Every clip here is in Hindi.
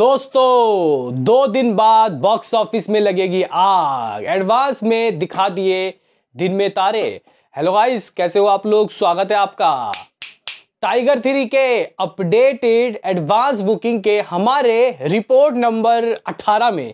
दोस्तों दो दिन बाद बॉक्स ऑफिस में लगेगी आग एडवांस में दिखा दिए दिन में तारे हेलो गाइस कैसे हो आप लोग स्वागत है आपका टाइगर थ्री के अपडेटेड एडवांस बुकिंग के हमारे रिपोर्ट नंबर 18 में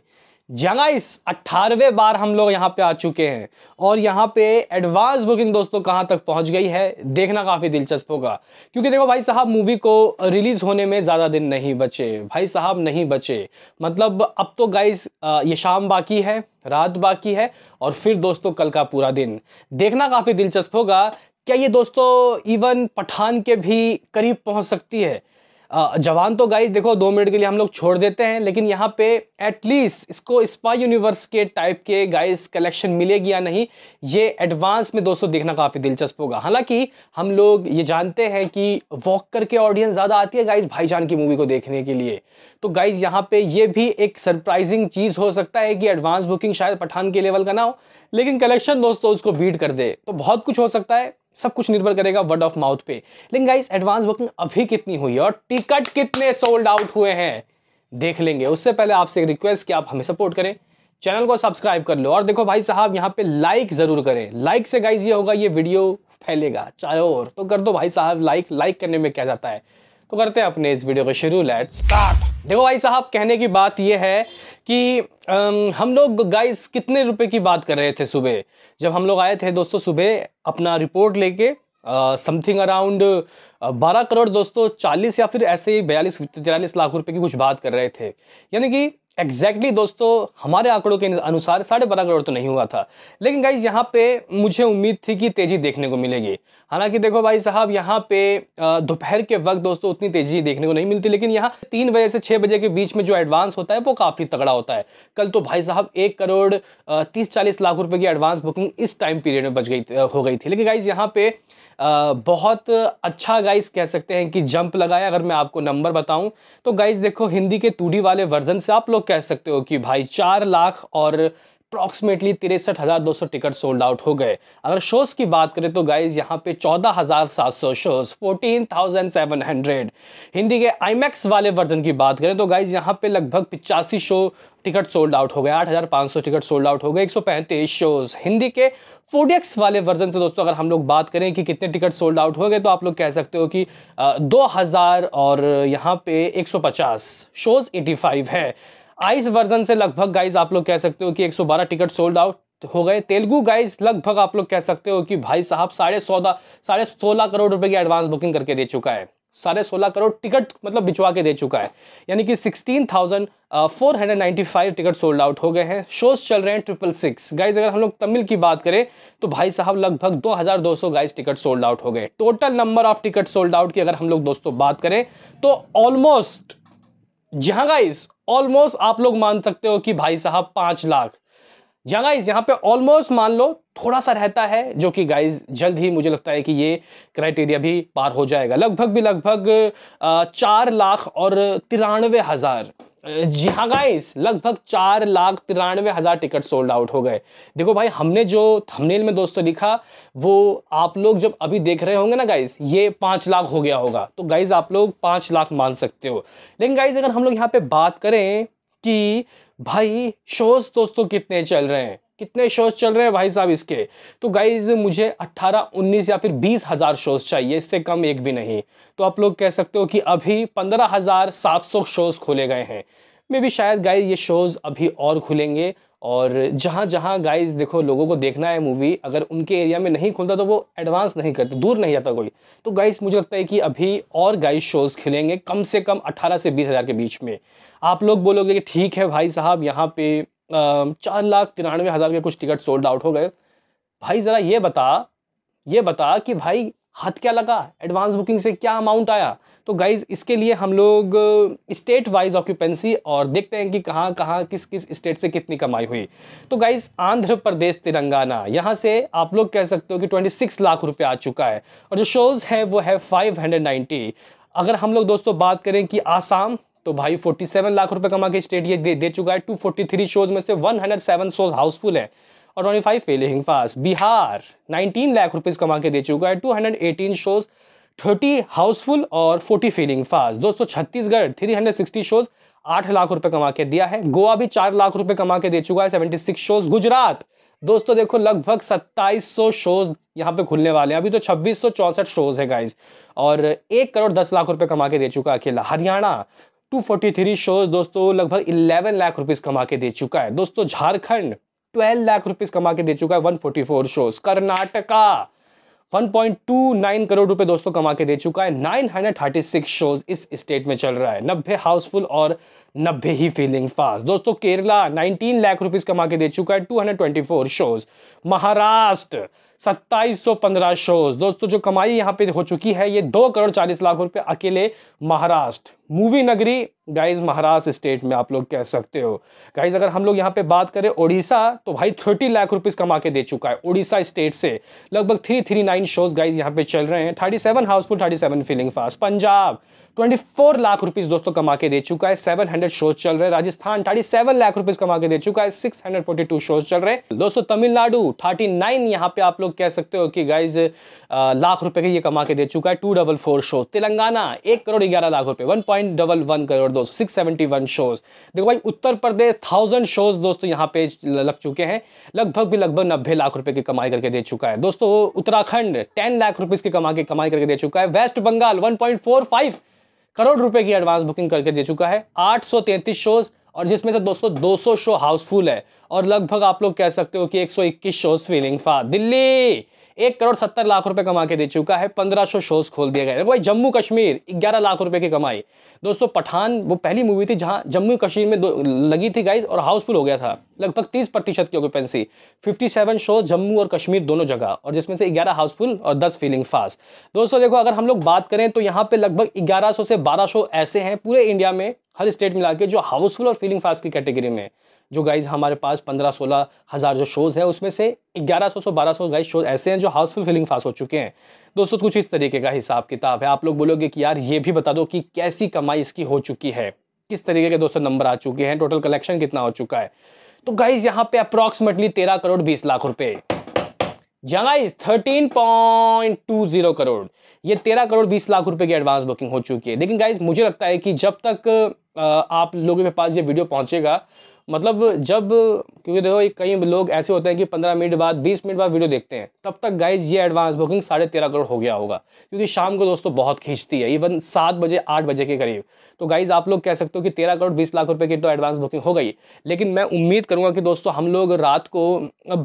जंगाइस अट्ठारहवें बार हम लोग यहाँ पे आ चुके हैं और यहाँ पे एडवांस बुकिंग दोस्तों कहाँ तक पहुँच गई है देखना काफ़ी दिलचस्प होगा क्योंकि देखो भाई साहब मूवी को रिलीज़ होने में ज़्यादा दिन नहीं बचे भाई साहब नहीं बचे मतलब अब तो गाइस ये शाम बाकी है रात बाकी है और फिर दोस्तों कल का पूरा दिन देखना काफ़ी दिलचस्प होगा क्या ये दोस्तों इवन पठान के भी करीब पहुँच सकती है जवान तो गाइस देखो दो मिनट के लिए हम लोग छोड़ देते हैं लेकिन यहाँ पे एटलीस्ट इसको स्पाई यूनिवर्स के टाइप के गाइस कलेक्शन मिलेगी या नहीं ये एडवांस में दोस्तों देखना काफ़ी दिलचस्प होगा हालांकि हम लोग ये जानते हैं कि वॉक करके ऑडियंस ज़्यादा आती है गाइस भाईजान की मूवी को देखने के लिए तो गाइज यहाँ पर ये भी एक सरप्राइजिंग चीज़ हो सकता है कि एडवांस बुकिंग शायद पठान के लेवल का ना हो लेकिन कलेक्शन दोस्तों उसको बीट कर दे तो बहुत कुछ हो सकता है सब कुछ निर्भर करेगा वर्ड ऑफ माउथ पे लेकिन गाइस एडवांस बुकिंग अभी कितनी हुई है और टिकट कितने सोल्ड आउट हुए हैं देख लेंगे उससे पहले आपसे एक रिक्वेस्ट कि आप हमें सपोर्ट करें चैनल को सब्सक्राइब कर लो और देखो भाई साहब यहाँ पे लाइक जरूर करें लाइक से गाइज ये होगा ये वीडियो फैलेगा चारों ओर तो कर दो भाई साहब लाइक लाइक करने में क्या जाता है तो करते हैं अपने इस वीडियो को शुरू लेट स्टार्ट देखो भाई साहब कहने की बात यह है कि आ, हम लोग गाइस कितने रुपए की बात कर रहे थे सुबह जब हम लोग आए थे दोस्तों सुबह अपना रिपोर्ट लेके समथिंग अराउंड बारह करोड़ दोस्तों चालीस या फिर ऐसे ही बयालीस तिरालीस लाख रुपए की कुछ बात कर रहे थे यानी कि एग्जैक्टली दोस्तों हमारे आंकड़ों के अनुसार साढ़े बारह करोड़ तो नहीं हुआ था लेकिन गाइज यहाँ पे मुझे उम्मीद थी कि तेज़ी देखने को मिलेगी हालांकि देखो भाई साहब यहाँ पे दोपहर के वक्त दोस्तों उतनी तेज़ी देखने को नहीं मिलती लेकिन यहाँ तीन बजे से छः बजे के बीच में जो एडवांस होता है वो काफ़ी तगड़ा होता है कल तो भाई साहब एक करोड़ तीस चालीस लाख रुपये की एडवांस बुकिंग इस टाइम पीरियड में बच गई हो गई थी लेकिन गाइज़ यहाँ पे बहुत अच्छा गाइस कह सकते हैं कि जंप लगाया अगर मैं आपको नंबर बताऊं तो गाइस देखो हिंदी के टूडी वाले वर्जन से आप लोग कह सकते हो कि भाई चार लाख और अप्रॉक्सीमेटली तिरसठ हज़ार दो सौ टिकट सोल्ड आउट हो गए अगर शोज़ की बात करें तो गाइज यहाँ पे चौदह हज़ार सात सौ shows fourteen thousand seven hundred Hindi के आईमैक्स वाले वर्जन की बात करें तो गाइज यहाँ पे लगभग पिचासी शो टिकट सोल्ड आउट हो गए आठ हज़ार पाँच सौ टिकट सोल्ड आउट हो गए एक सौ पैंतीस शोज़ हिंदी के फोडियक्स वाले वर्जन से दोस्तों अगर हम लोग बात करें कि कितने टिकट सोल्ड आउट हो गए तो आप लोग कह सकते हो कि दो हज़ार और यहाँ पे एक सौ पचास शोज़ एटी फाइव है आइस वर्जन से लगभग गाइज आप लोग कह सकते हो कि 112 टिकट सोल्ड आउट हो गए तेलुगु गाइज लगभग आप लोग कह सकते हो कि भाई साहब साढ़े सौदा साढ़े सोलह करोड़ रुपए की एडवांस बुकिंग करके दे चुका है साढ़े सोलह करोड़ टिकट मतलब बिछवा के दे चुका है यानी कि sixteen thousand four hundred ninety five ticket sold out हो गए हैं शोज चल रहे हैं ट्रिपल सिक्स गाइज अगर हम लोग तमिल की बात करें तो भाई साहब लगभग दो हज़ार दो सौ गाइज टिकट सोल्ड आउट हो गए total number of ticket sold out की अगर हम लोग दोस्तों बात करें तो ऑलमोस्ट जहां गाइज ऑलमोस्ट आप लोग मान सकते हो कि भाई साहब पांच लाख या गाइज यहाँ पे ऑलमोस्ट मान लो थोड़ा सा रहता है जो कि गाइज जल्द ही मुझे लगता है कि ये क्राइटेरिया भी पार हो जाएगा लगभग भी लगभग चार लाख और तिरानवे हज़ार जी हाँ गाइस लगभग चार लाख तिरानवे हज़ार टिकट सोल्ड आउट हो गए देखो भाई हमने जो थंबनेल में दोस्तों लिखा वो आप लोग जब अभी देख रहे होंगे ना गाइस ये पाँच लाख हो गया होगा तो गाइस आप लोग पाँच लाख मान सकते हो लेकिन गाइस अगर हम लोग यहाँ पे बात करें कि भाई शोज़ दोस्तों कितने चल रहे हैं कितने शोज चल रहे हैं भाई साहब इसके तो गाइज मुझे 18, 19 या फिर बीस हज़ार शोज चाहिए इससे कम एक भी नहीं तो आप लोग कह सकते हो कि अभी पंद्रह हज़ार सात सौ शोज़ खोले गए हैं मे भी शायद गाइज ये शोज़ अभी और खुलेंगे और जहाँ जहाँ गाइज देखो लोगों को देखना है मूवी अगर उनके एरिया में नहीं खुलता तो वो एडवांस नहीं करते दूर नहीं जाता कोई तो गाइज मुझे लगता है कि अभी और गाइज शोज़ खिलेंगे कम से कम 18 से बीस हज़ार के बीच में आप लोग बोलोगे कि ठीक है भाई साहब यहाँ पे चार लाख तिरानवे हज़ार के कुछ टिकट सोल्ड आउट हो गए भाई ज़रा ये बता ये बता कि भाई हाथ क्या लगा एडवांस बुकिंग से क्या अमाउंट आया तो गाइज इसके लिए हम लोग स्टेट वाइज ऑक्यूपेंसी और देखते हैं कि कहाँ कहाँ किस किस स्टेट से कितनी कमाई हुई तो गाइज आंध्र प्रदेश तेलंगाना यहाँ से आप लोग कह सकते हो कि 26 लाख रुपए आ चुका है और जो शोज़ है वो है 590 अगर हम लोग दोस्तों बात करें कि आसाम तो भाई 47 लाख रुपए कमा के स्टेट ये दे, दे चुका है 243 फोर्टी थ्री शोज में से 107 शोज हाउसफुल है और ट्वेंटी फाइव फेलिंग पास बिहार 19 लाख रुपीस कमा के दे चुका है 218 शोज 30 हाउसफुल और 40 फेलिंग फास्ट दोस्तों छत्तीसगढ़ 360 शोज आठ लाख रुपए कमा के दिया है गोवा भी चार लाख रुपए कमा के दे चुका है सेवेंटी सिक्स शोज गुजरात दोस्तों देखो लगभग 2700 शोज यहाँ पे खुलने वाले हैं अभी तो छब्बीस सौ शोज है गाइज और एक करोड़ दस लाख रुपए कमा के दे चुका अकेला हरियाणा 243 शोज दोस्तों लगभग 11 लाख रुपीस कमा के दे चुका है दोस्तों झारखंड 12 लाख रुपीस कमा के दे चुका है 144 शोज कर्नाटका 1.29 करोड़ रुपए दोस्तों कमा के दे चुका है 936 शोज इस स्टेट में चल रहा है नब्बे हाउसफुल और नब्बे ही फीलिंग फास्ट दोस्तों केरला 19 लाख रुपीस कमा के दे चुका है 224 शोज महाराष्ट्र सत्ताईस सौ पंद्रह शोज दोस्तों जो कमाई यहाँ पे हो चुकी है ये दो करोड़ चालीस लाख रुपए अकेले महाराष्ट्र मूवी नगरी गाइज महाराष्ट्र स्टेट में आप लोग कह सकते हो गाइज अगर हम लोग यहाँ पे बात करें ओडिशा तो भाई थर्टी लाख रुपीस कमा के दे चुका है ओडिशा स्टेट से लगभग three three nine shows guys यहाँ पे चल रहे हैं thirty seven housefull thirty seven filling fast Punjab 24 lakh rupees दोस्तों कमा के दे चुका है 700 शोज चल रहे राजस्थान सेवन लाख रुपीस कमा के दे चुका है 642 शोज चल रहे दोस्तों तमिलनाडु 39 यहाँ पे आप लोग कह सकते हो कि गाइज लाख रुपए के ये कमा के दे चुका है to double four show Telangana एक करोड़ ग्यारह लाख रुपए one point double one crore दोस्तों सिक्स सेवेंटी वन शोज देखो भाई उत्तर प्रदेश थाउजेंड शोज दोस्तों यहाँ पे लग चुके हैं लगभग भी लगभग नब्बे लाख रुपए की कमाई करके दे चुका है दोस्तों उत्तराखंड टेन लाख रुपीज की कमा के कमाई करके दे चुका है West Bengal one point four five crore रुपए की एडवांस बुकिंग करके दे चुका है तैतीस शोज और जिसमें से दोस्तों 200 शो हाउसफुल है और लगभग आप लोग कह सकते हो कि 121 शोज फीलिंग फा दिल्ली एक करोड़ सत्तर लाख रुपए कमा के दे चुका है पंद्रह सौ शोज खोल दिए गए भाई जम्मू कश्मीर ग्यारह लाख रुपए की कमाई दोस्तों पठान वो पहली मूवी थी जहां जम्मू कश्मीर में लगी थी गाइज और हाउसफुल हो गया था लगभग तीस प्रतिशत की occupancy fifty seven shows Jammu और कश्मीर दोनों जगह और जिसमें से ग्यारह हाउसफुल और दस फीलिंग फास्ट दोस्तों देखो अगर हम लोग बात करें तो यहाँ पे लगभग ग्यारह से बारह शो ऐसे हैं पूरे इंडिया में हर स्टेट मिला के जो हाउसफुल और फीलिंग फास्ट की कैटेगरी में जो गाइज हमारे पास पंद्रह सोलह हज़ार जो शोज़ हैं उसमें से ग्यारह सौ सौ बारह सौ गाइज शोज ऐसे हैं जो हाउसफुल फीलिंग फास्ट हो चुके हैं दोस्तों कुछ इस तरीके का हिसाब किताब है आप लोग बोलोगे कि यार ये भी बता दो कि कैसी कमाई इसकी हो चुकी है किस तरीके के दोस्तों नंबर आ चुके हैं टोटल कलेक्शन कितना हो चुका है तो गाइज यहाँ पे अप्रॉक्सीमेटली तेरह करोड़ बीस लाख रुपये जगह thirteen point two zero crore ये तेरह करोड़ बीस लाख रुपए की एडवांस बुकिंग हो चुकी है लेकिन गाइज मुझे लगता है कि जब तक आप लोगों के पास ये वीडियो पहुंचेगा मतलब जब क्योंकि देखो ये कई लोग ऐसे होते हैं कि पंद्रह मिनट बाद बीस मिनट बाद वीडियो देखते हैं तब तक गाइज ये एडवांस बुकिंग साढ़े तेरह करोड़ हो गया होगा क्योंकि शाम को दोस्तों बहुत खींचती है इवन सात बजे आठ बजे के करीब तो गाइज आप लोग कह सकते हो कि तेरह करोड़ बीस लाख रुपए की तो एडवांस बुकिंग हो गई लेकिन मैं उम्मीद करूँगा कि दोस्तों हम लोग रात को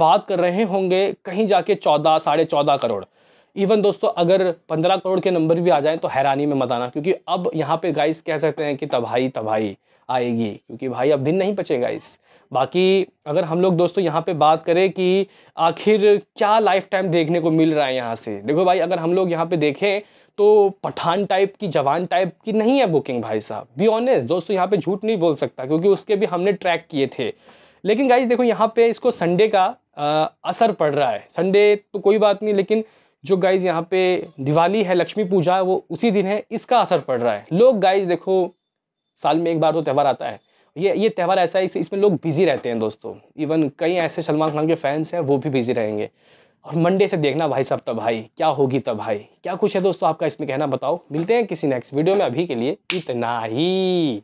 बात कर रहे होंगे कहीं जाके चौदह साढ़े चौदह करोड़ इवन दोस्तों अगर पंद्रह करोड़ के नंबर भी आ जाएँ तो हैरानी में मत आना क्योंकि अब यहाँ पे गाइस कह सकते हैं कि तबाही तबाही आएगी क्योंकि भाई अब दिन नहीं बचे गाइस बाकी अगर हम लोग दोस्तों यहाँ पे बात करें कि आखिर क्या लाइफ टाइम देखने को मिल रहा है यहाँ से देखो भाई अगर हम लोग यहाँ पे देखें तो पठान टाइप की जवान टाइप की नहीं है बुकिंग भाई साहब बी ऑनेस्ट दोस्तों यहाँ पे झूठ नहीं बोल सकता क्योंकि उसके भी हमने ट्रैक किए थे लेकिन गाइज देखो यहाँ पे इसको संडे का आ, असर पड़ रहा है संडे तो कोई बात नहीं लेकिन जो गाइज़ यहाँ पे दिवाली है लक्ष्मी पूजा है वो उसी दिन है इसका असर पड़ रहा है लोग गाइज़ देखो साल में एक बार तो त्यौहार आता है ये ये त्यौहार ऐसा है इसमें लोग बिज़ी रहते हैं दोस्तों इवन कई ऐसे सलमान खान के फैंस हैं वो भी बिज़ी रहेंगे और मंडे से देखना भाई साहब तब भाई क्या होगी तब भाई क्या कुछ है दोस्तों आपका इसमें कहना बताओ मिलते हैं किसी नेक्स्ट वीडियो में अभी के लिए इतना ही